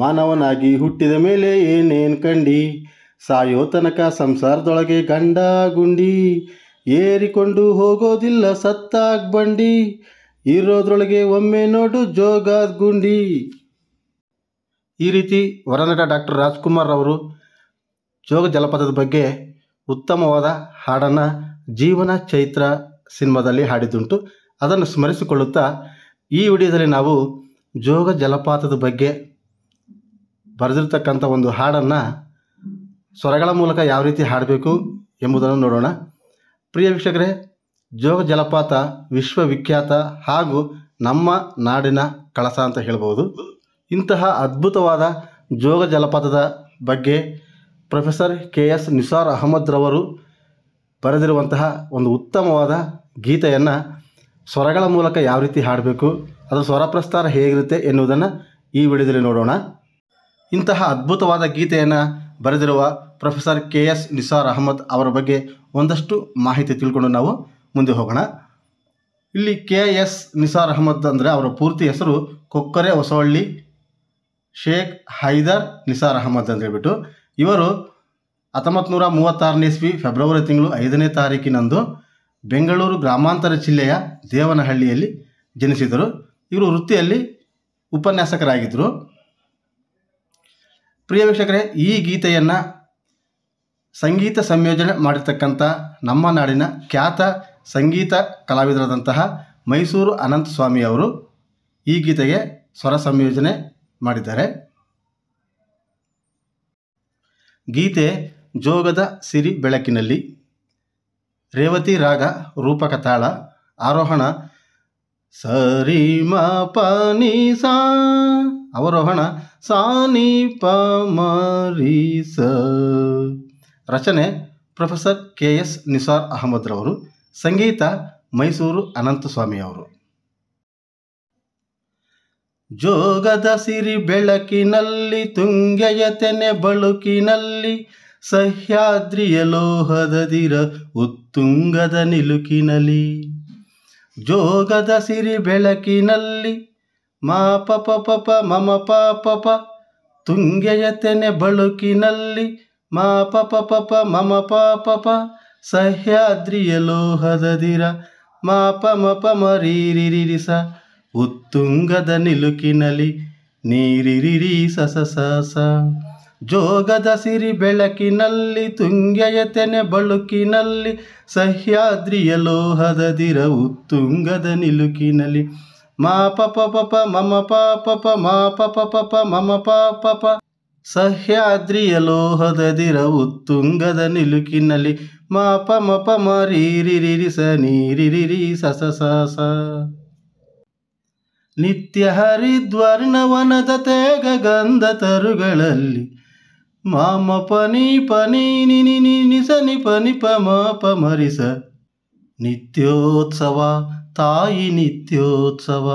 ಮಾನವನಾಗಿ ಹುಟ್ಟಿದ ಮೇಲೆ ಏನೇನು ಕಂಡಿ ಸಾಯೋ ತನಕ ಸಂಸಾರದೊಳಗೆ ಗಂಡ ಗುಂಡಿ ಏರಿಕೊಂಡು ಹೋಗೋದಿಲ್ಲ ಸತ್ತಾಗ ಬಂಡಿ ಇರೋದ್ರೊಳಗೆ ಒಮ್ಮೆ ನೋಡು ಜೋಗಾದ ಗುಂಡಿ ಈ ರೀತಿ ವರನಟ ಡಾಕ್ಟರ್ ರಾಜ್ಕುಮಾರ್ ಅವರು ಜೋಗ ಜಲಪಾತದ ಬಗ್ಗೆ ಉತ್ತಮವಾದ ಹಾಡನ್ನು ಜೀವನ ಚೈತ್ರ ಸಿನಿಮಾದಲ್ಲಿ ಹಾಡಿದ್ದುಂಟು ಅದನ್ನು ಸ್ಮರಿಸಿಕೊಳ್ಳುತ್ತಾ ಈ ವಿಡಿಯೋದಲ್ಲಿ ನಾವು ಜೋಗ ಜಲಪಾತದ ಬಗ್ಗೆ ಬರೆದಿರ್ತಕ್ಕಂಥ ಒಂದು ಹಾಡನ್ನು ಸ್ವರಗಳ ಮೂಲಕ ಯಾವ ರೀತಿ ಹಾಡಬೇಕು ಎಂಬುದನ್ನು ನೋಡೋಣ ಪ್ರಿಯ ವೀಕ್ಷಕರೇ ಜೋಗ ಜಲಪಾತ ವಿಶ್ವವಿಖ್ಯಾತ ಹಾಗೂ ನಮ್ಮ ನಾಡಿನ ಕಳಸ ಅಂತ ಹೇಳ್ಬೋದು ಇಂತಹ ಅದ್ಭುತವಾದ ಜೋಗ ಜಲಪಾತದ ಬಗ್ಗೆ ಪ್ರೊಫೆಸರ್ ಕೆ ಎಸ್ ನಿಸಾರ್ ಅಹಮ್ಮದ್ರವರು ಬರೆದಿರುವಂತಹ ಒಂದು ಉತ್ತಮವಾದ ಗೀತೆಯನ್ನು ಸ್ವರಗಳ ಮೂಲಕ ಯಾವ ರೀತಿ ಹಾಡಬೇಕು ಅದರ ಸ್ವರ ಪ್ರಸ್ತಾರ ಹೇಗಿರುತ್ತೆ ಎನ್ನುವುದನ್ನು ಈ ವಿಡಿಯೋದಲ್ಲಿ ನೋಡೋಣ ಇಂತಹ ಅದ್ಭುತವಾದ ಗೀತೆಯನ್ನು ಬರೆದಿರುವ professor K S Nisar Ahmed ಅವರ ಬಗ್ಗೆ ಒಂದಷ್ಟು ಮಾಹಿತಿ ತಿಳ್ಕೊಂಡು ನಾವು ಮುಂದೆ ಹೋಗೋಣ ಇಲ್ಲಿ ಕೆ ಎಸ್ ನಿಸಾರ್ ಅಹಮದ್ ಅಂದರೆ ಅವರ ಪೂರ್ತಿ ಹೆಸರು ಕೊಕ್ಕರೆ ಹೊಸವಳ್ಳಿ ಶೇಖ್ ಹೈದರ್ ನಿಸಾರ್ ಅಹಮದ್ ಅಂತ ಹೇಳ್ಬಿಟ್ಟು ಇವರು ಹತ್ತೊಂಬತ್ತು ನೂರ ಮೂವತ್ತಾರನೇ ಇಸ್ವಿ ಫೆಬ್ರವರಿ ತಿಂಗಳು ಐದನೇ ತಾರೀಕಿನಂದು ಬೆಂಗಳೂರು ಗ್ರಾಮಾಂತರ ಜಿಲ್ಲೆಯ ದೇವನಹಳ್ಳಿಯಲ್ಲಿ ಜನಿಸಿದರು ಇವರು ವೃತ್ತಿಯಲ್ಲಿ ಉಪನ್ಯಾಸಕರಾಗಿದ್ದರು ಪ್ರಿಯ ವೀಕ್ಷಕರೇ ಈ ಗೀತೆಯನ್ನು ಸಂಗೀತ ಸಂಯೋಜನೆ ಮಾಡಿರ್ತಕ್ಕಂಥ ನಮ್ಮ ನಾಡಿನ ಖ್ಯಾತ ಸಂಗೀತ ಕಲಾವಿದರಾದಂತಹ ಮೈಸೂರು ಅನಂತ ಸ್ವಾಮಿ ಅವರು ಈ ಗೀತೆಗೆ ಸ್ವರ ಸಂಯೋಜನೆ ಮಾಡಿದ್ದಾರೆ ಗೀತೆ ಜೋಗದ ಸಿರಿ ಬೆಳಕಿನಲ್ಲಿ ರೇವತಿ ರಾಗ ರೂಪಕ ತಾಳ ಆರೋಹಣ ಸರಿ ಮ ಅವರೋಹಣ ಸಾನಿ ಪ ರಚನೆ ಪ್ರೊಫೆಸರ್ ಕೆ ಎಸ್ ನಿಸಾರ್ ಅಹಮದ್ರವರು ಸಂಗೀತ ಮೈಸೂರು ಅವರು ಜೋಗದ ಸಿರಿ ಬೆಳಕಿನಲ್ಲಿ ತುಂಗೆಯ ತೆನೆ ಬಳುಕಿನಲ್ಲಿ ಸಹ್ಯಾದ್ರಿಯ ಲೋಹದ ದಿರ ಉತ್ತುಂಗದ ನಿಲುಕಿನಲ್ಲಿ ಜೋಗದ ಸಿರಿ ಬೆಳಕಿನಲ್ಲಿ ಮಾ ಪ ಪ ಪ ಪ ಮಮ ಪ ಪ ಪ ಬಳುಕಿನಲ್ಲಿ ಮಾ ಪ ಪ ಪ ಪ ಮಮ ಪ ಪ ಪ ಸಹ್ಯಾದ್ರಿಯ ಲೋಹದದಿರ ಮಾ ಪ ಮ ಪ ಸ ಉತ್ತುಂಗದ ನಿಲುಕಿನಲಿ ನೀರಿರಿರಿ ಸ ಸ ಜೋಗದ ಸಿರಿ ಬೆಳಕಿನಲ್ಲಿ ತುಂಗೆಯತೆನೆ ಬಳುಕಿನಲ್ಲಿ ಸಹ್ಯಾದ್ರಿಯ ಲೋಹದದಿರ ದಿರ ಉತ್ತುಂಗದ ನಿಲುಕಿನಲಿ ಮಾ ಪಪ ಪಪ ಮಮ ಪಾಪ ಮಾ ಪ ಪಪ ಮಮ ಪಾಪ ಸಹ್ಯಾದ್ರಿಯ ಲೋಹದದಿರ ಉತ್ತುಂಗದ ನಿಲುಕಿನಲ್ಲಿ ಮಾ ಪ ಮ ರೀರಿರಿ ಸ ನೀರಿರಿ ಸ ಸ ಸ ಸ ನಿತ್ಯ ತೇಗ ಗಂಧ ತರುಗಳಲ್ಲಿ ಮಾಮ ಪನಿ ಪ ನಿನಿ ಪ ನಿಪ ನಿಪ ಮಾಪ ಸ ನಿತ್ಯೋತ್ಸವ ತಾಯಿ ನಿತ್ಯೋತ್ಸವ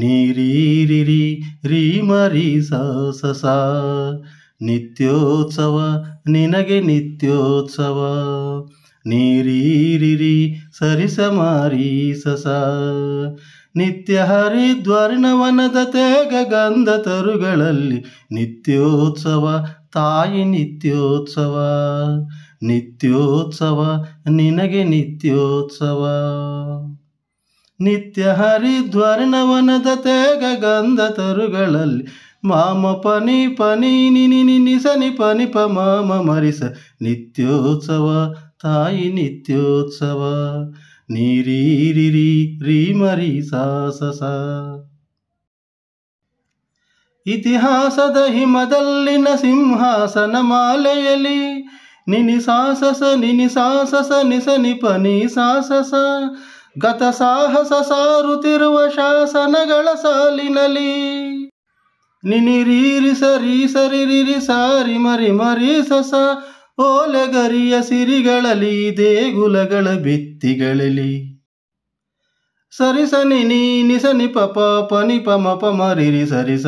ನೀರೀರಿರಿ ರೀ ಮರಿ ಸಸ ನಿತ್ಯೋತ್ಸವ ನಿನಗೆ ನಿತ್ಯೋತ್ಸವ ನೀರೀರಿರಿ ಸರಿಸಮಾರಿ ಸಸ ನಿತ್ಯ ಹರಿದ್ವರ್ಣವನದ ತೇಗ ಗಂಧ ತರುಗಳಲ್ಲಿ ನಿತ್ಯೋತ್ಸವ ತಾಯಿ ನಿತ್ಯೋತ್ಸವ ನಿತ್ಯೋತ್ಸವ ನಿನಗೆ ನಿತ್ಯೋತ್ಸವ ನಿತ್ಯ ಹರಿದ್ವರ್ಣವನದ ತೇಗ ಗಂಧ ತರುಗಳಲ್ಲಿ ಮಾಮ ಪನಿ ಪನಿ ನಿನಿ ನಿನಿಸ ನಿ ಪನಿ ಪ ಮಾಮ ಮರಿಸ ನಿತ್ಯೋತ್ಸವ ತಾಯಿ ನಿತ್ಯೋತ್ಸವ ನೀರೀರಿರಿ ರೀ ಮರಿ ಸಾಸಸ ಇತಿಹಾಸದ ಹಿಮದಲ್ಲಿನ ಸಿಂಹಾಸನ ಮಾಲೆಯಲ್ಲಿ ನಿನಿ ಸಾಹಸ ನಿನಿ ಸಾಹಸ ನಿಸ ನಿಪ ನಿ ಸಾಹಸ ಗತ ಸಾಹಸ ಸಾರುತ್ತಿರುವ ಶಾಸನಗಳ ಸಾಲಿನಲಿ ನಿನಿ ರೀರಿ ಸರಿ ಸರಿ ರಿರಿ ಸಾರಿ ಮರಿ ಮರಿ ಸಸ ಓಲೆಗರಿಯ ಸಿರಿಗಳಲ್ಲಿ ದೇಗುಲಗಳ ಬಿತ್ತಿಗಳಲ್ಲಿ ಸರಿಸ ನಿನಿ ನಿಸ ನಿಪ ಪ ನಿಪ ಮಪ ಮರಿರಿ ಸರಿಸ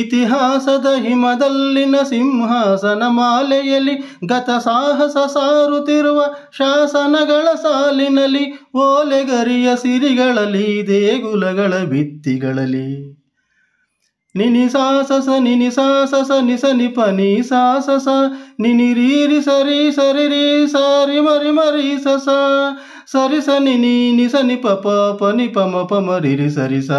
ಇತಿಹಾಸದ ಹಿಮದಲ್ಲಿನ ಸಿಂಹಾಸನ ಮಾಲೆಯಲ್ಲಿ ಗತ ಸಾಹಸ ಸಾರುತ್ತಿರುವ ಶಾಸನಗಳ ಸಾಲಿನಲ್ಲಿ ಓಲೆಗರಿಯ ಸಿರಿಗಳಲ್ಲಿ ದೇಗುಲಗಳ ಭಿತ್ತಿಗಳಲ್ಲಿ ನಿನಿ ಸಾಸಸ ನಿನಿ ಸಾಸಸ ನಿಸ ನಿಪ ನಿ ಸಾಸಸ ನಿನಿ ರೀರಿ ಸರಿ ಸರಿ ರೀ ಸರಿ ಮರಿ ಮರಿ ಸಸ ಸರಿ ಸ ನಿನಿ ನಿಸ ನಿಪ ಪ ಪ ನಿಪ ಮ ಪ ಮರಿ ಸರಿ ಸ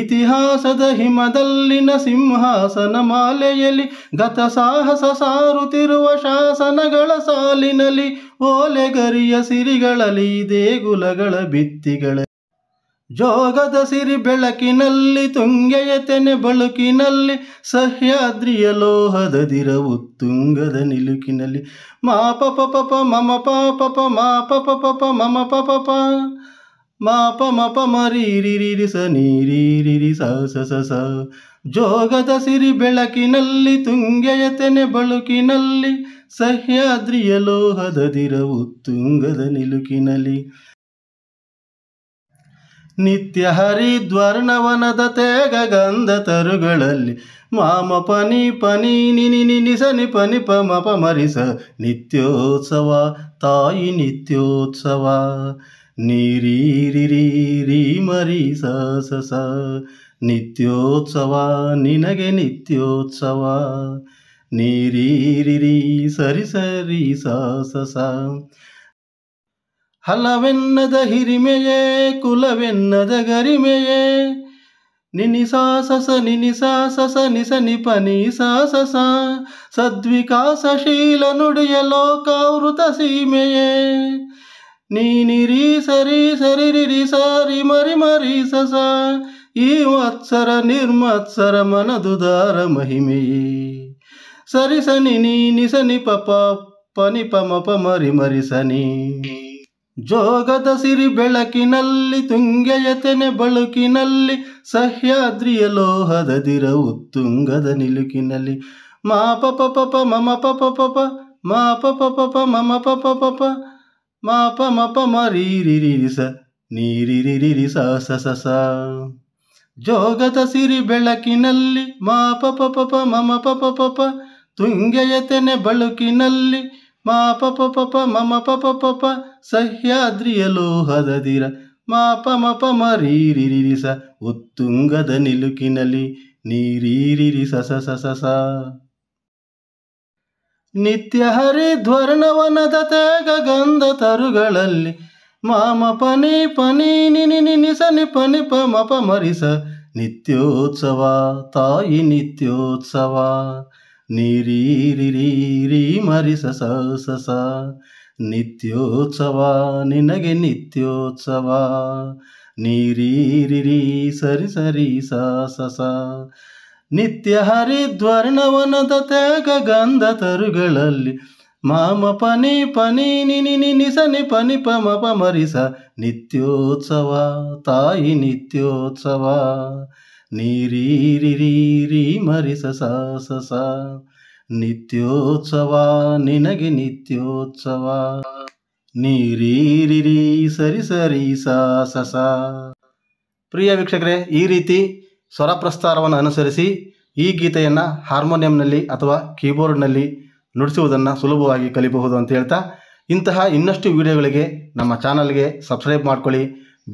ಇತಿಹಾಸದ ಹಿಮದಲ್ಲಿನ ಸಿಂಹಾಸನ ಮಾಲೆಯಲ್ಲಿ ಗತ ಸಾಹಸ ಸಾರುತ್ತಿರುವ ಶಾಸನಗಳ ಸಾಲಿನಲ್ಲಿ ಓಲೆಗರಿಯ ಸಿರಿಗಳಲ್ಲಿ ದೇಗುಲಗಳ ಭಿತ್ತಿಗಳ ಜೋಗದ ಸಿರಿ ಬೆಳಕಿನಲ್ಲಿ ತುಂಗೆಯ ತೆನೆ ಬಳುಕಿನಲ್ಲಿ ಸಹ್ಯಾದ್ರಿಯ ಲೋಹದ ದಿರವು ತುಂಗದ ನಿಲುಕಿನಲ್ಲಿ ಮಾ ಪಪ ಪಪ ಮಮ ಪಾಪ ಮಾ ಪಪ ಪಪ ಮಮ ಪಪ ಮಾಪ ಮಪ ಮರಿರಿರಿ ಸ ಸ ಸ ಜೋಗದ ಸಿರಿ ಬೆಳಕಿನಲ್ಲಿ ತುಂಗೆಯ ತೆನೆ ಬಳುಕಿನಲ್ಲಿ ಸಹ್ಯಾದ್ರಿಯ ಲೋಹದ ದಿರವು ತುಂಗದ ನಿಲುಕಿನಲ್ಲಿ ನಿತ್ಯ ಹರಿದ್ವರ್ಣವನದ ತೇಗ ಗಂಧ ತರುಗಳಲ್ಲಿ ಮಾಮ ನಿನಿ పని ಸ ನಿಪ సని పని పమ ಸ ನಿತ್ಯೋತ್ಸವ ತಾಯಿ ನಿತ್ಯೋತ್ಸವ ನೀರೀರಿರೀರಿ ಮರಿ ಸ ಸ ನಿತ್ಯೋತ್ಸವ ನಿನಗೆ ನಿತ್ಯೋತ್ಸವ ನೀರೀರಿರಿ ಸರಿ ಸರಿ ಸ ಸ ಹಲವೆನ್ನದ ಹಿರಿಮೆಯೇ ಕುಲವೆನ್ನದ ಗರಿಮೆಯೇ నిని సాసస నిని సాసస నిస నిప నీసాసస సద్వికాసశీల ನುಡಿಯ ಲೋಕಾವೃತ ಸೀಮೆಯೇ ನೀನಿ ರೀ ಸರಿ ಸರಿ ರಿರಿ ಸಾರಿ ಮರಿ ಮರಿ ಸಸ ಈ ಮತ್ಸರ ನಿರ್ಮತ್ಸರ ಮನದುದಾರ ಮಹಿಮೆಯೇ ಸರಿ ಸನಿ ನೀ ನಿಸ ನಿಪ ಪನಿ ಪಮ ಪಮರಿ ಮರಿ ಸನಿ ಜೋಗದ ಸಿರಿ ಬೆಳಕಿನಲ್ಲಿ ತುಂಗೆಯತೆನೆ ಬಳುಕಿನಲ್ಲಿ ಸಹ್ಯಾದ್ರಿಯ ಲೋಹದ ದಿರ ಉತ್ತುಂಗದ ನಿಲುಕಿನಲ್ಲಿ ಮಾ ಪ ಪಪ ಮಮ ಪಪ ಪಪ ಮಾ ಪ ಪಪ ಮಮ ಪ ಪಪ ಮಾ ಪ ಮಪ ಪ ಸ ನೀರಿರಿರಿ ಸ ಸ ಸ ಸ ಜೋಗದ ಸಿರಿ ಬೆಳಕಿನಲ್ಲಿ ಮಾ ಪ ಪಪ ಮಮ ಪಪ ಪಪ ತುಂಗೆಯತೆನೆ ಬಳುಕಿನಲ್ಲಿ ಮಾ ಪ ಪ ಪ ಮಮ ಪ ಪ ಪ ಪ ಸಹ್ಯಾದ್ರಿಯ ಲೋಹದ ದಿರ ಮಾ ಪ ಮ ಪ ಮ ಸ ಉತ್ತುಂಗದ ನಿಲುಕಿನಲ್ಲಿ ನೀರೀರಿ ಸ ಸ ಸ ಸ ನಿತ್ಯ ಹರಿಧ್ವರ್ಣವನದ ತೇಗ ಗಂಧ ತರುಗಳಲ್ಲಿ ಮಾಮ ಪನಿ ಪನಿ ನಿನಿ ನಿನಿಸ ಪನಿ ಪ ಮಪ ಮರಿಸ ನಿತ್ಯೋತ್ಸವ ತಾಯಿ ನಿತ್ಯೋತ್ಸವ ನೀರೀರಿರೀರಿ ಮರಿಸ ಸಸ ನಿತ್ಯೋತ್ಸವ ನಿನಗೆ ನಿತ್ಯೋತ್ಸವ ನೀರೀರಿರಿ ಸರಿ ಸರಿ ಸ ಸಸ ನಿತ್ಯ ಹರಿದ್ವರ್ಣವನದ ತ್ಯಾಗ ಗಂಧ ತರುಗಳಲ್ಲಿ ಮಾಮ ಪನಿ ಪನಿ ನಿನಿ ನಿ ಪನಿ ಪಮ ಪಮರಿಸ ನಿತ್ಯೋತ್ಸವ ತಾಯಿ ನಿತ್ಯೋತ್ಸವ ನೀರೀರಿರೀರಿ ಮರಿಸ ಸಾಸ ನಿತ್ಯೋತ್ಸವ ನಿನಗೆ ನಿತ್ಯೋತ್ಸವ ನೀರೀರಿರಿ ಸರಿ ಸರಿ ಸಾಸಸ ಪ್ರಿಯ ವೀಕ್ಷಕರೇ ಈ ರೀತಿ ಸ್ವರ ಪ್ರಸ್ತಾರವನ್ನು ಅನುಸರಿಸಿ ಈ ಗೀತೆಯನ್ನು ಹಾರ್ಮೋನಿಯಂನಲ್ಲಿ ಅಥವಾ ಕೀಬೋರ್ಡ್ನಲ್ಲಿ ನುಡಿಸುವುದನ್ನು ಸುಲಭವಾಗಿ ಕಲಿಬಹುದು ಅಂತ ಹೇಳ್ತಾ ಇಂತಹ ಇನ್ನಷ್ಟು ವಿಡಿಯೋಗಳಿಗೆ ನಮ್ಮ ಚಾನಲ್ಗೆ ಸಬ್ಸ್ಕ್ರೈಬ್ ಮಾಡ್ಕೊಳ್ಳಿ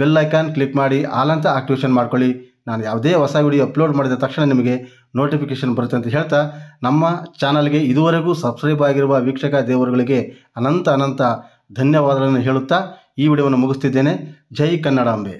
ಬೆಲ್ ಐಕಾನ್ ಕ್ಲಿಕ್ ಮಾಡಿ ಆಲಂತ ಆಕ್ಟಿವೇಶನ್ ಮಾಡ್ಕೊಳ್ಳಿ ನಾನು ಯಾವುದೇ ಹೊಸ ವಿಡಿಯೋ ಅಪ್ಲೋಡ್ ಮಾಡಿದ ತಕ್ಷಣ ನಿಮಗೆ ನೋಟಿಫಿಕೇಷನ್ ಬರುತ್ತೆ ಅಂತ ಹೇಳ್ತಾ ನಮ್ಮ ಚಾನಲ್ಗೆ ಇದುವರೆಗೂ ಸಬ್ಸ್ಕ್ರೈಬ್ ಆಗಿರುವ ವೀಕ್ಷಕ ದೇವರುಗಳಿಗೆ ಅನಂತ ಅನಂತ ಧನ್ಯವಾದಗಳನ್ನು ಹೇಳುತ್ತಾ ಈ ವಿಡಿಯೋವನ್ನು ಮುಗಿಸ್ತಿದ್ದೇನೆ ಜೈ ಕನ್ನಡಾಂಬೆ